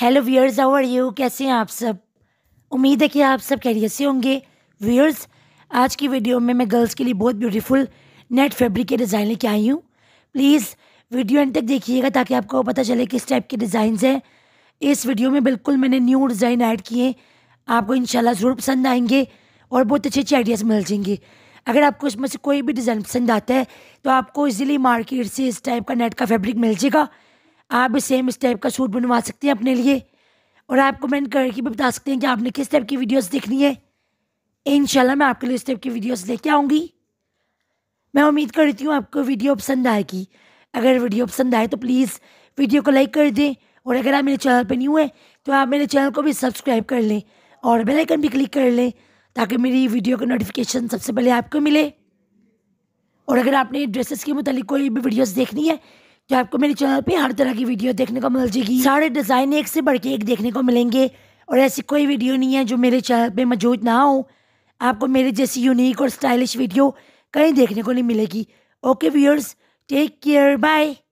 hello viewers how are you कैसे हैं आप सब उम्मीद है कि आप सब कैरियर से होंगे व्यूअर्स आज की वीडियो में मैं गर्ल्स के लिए बहुत ब्यूटीफुल नेट फैब्रिक के डिज़ाइन लेके आई हूँ प्लीज़ वीडियो एंड तक देखिएगा ताकि आपको पता चले किस टाइप के डिज़ाइन हैं इस वीडियो में बिल्कुल मैंने न्यू डिज़ाइन ऐड किए आपको इन ज़रूर पसंद आएंगे और बहुत अच्छे अच्छे आइडियाज़ मिल जाएंगे अगर आपको इसमें से कोई भी डिज़ाइन पसंद आता है तो आपको इजीली मार्केट से इस टाइप का नेट का फैब्रिक मिल जाएगा आप भी सेम इस टाइप का सूट बनवा सकते हैं अपने लिए और आप कमेंट करके भी बता सकते हैं कि आपने किस टाइप की वीडियोस देखनी है इन मैं आपके लिए इस टाइप की वीडियोस लेके आऊँगी मैं उम्मीद करती हूँ आपको वीडियो पसंद आएगी अगर वीडियो पसंद आए तो प्लीज़ वीडियो को लाइक कर दें और अगर आप मेरे चैनल पर न्यू हैं तो आप मेरे चैनल को भी सब्सक्राइब कर लें और बेलाइकन भी क्लिक कर लें ताकि मेरी वीडियो का नोटिफिकेशन सबसे पहले आपको मिले और अगर आपने ड्रेसेस के मुतालिक कोई भी वीडियोस देखनी है जो आपको मेरे चैनल पे हर तरह की वीडियो देखने को मिल जाएगी सारे डिज़ाइन एक से बढ़ के एक देखने को मिलेंगे और ऐसी कोई वीडियो नहीं है जो मेरे चैनल पे मौजूद ना हो आपको मेरे जैसी यूनिक और स्टाइलिश वीडियो कहीं देखने को नहीं मिलेगी okay viewers take care bye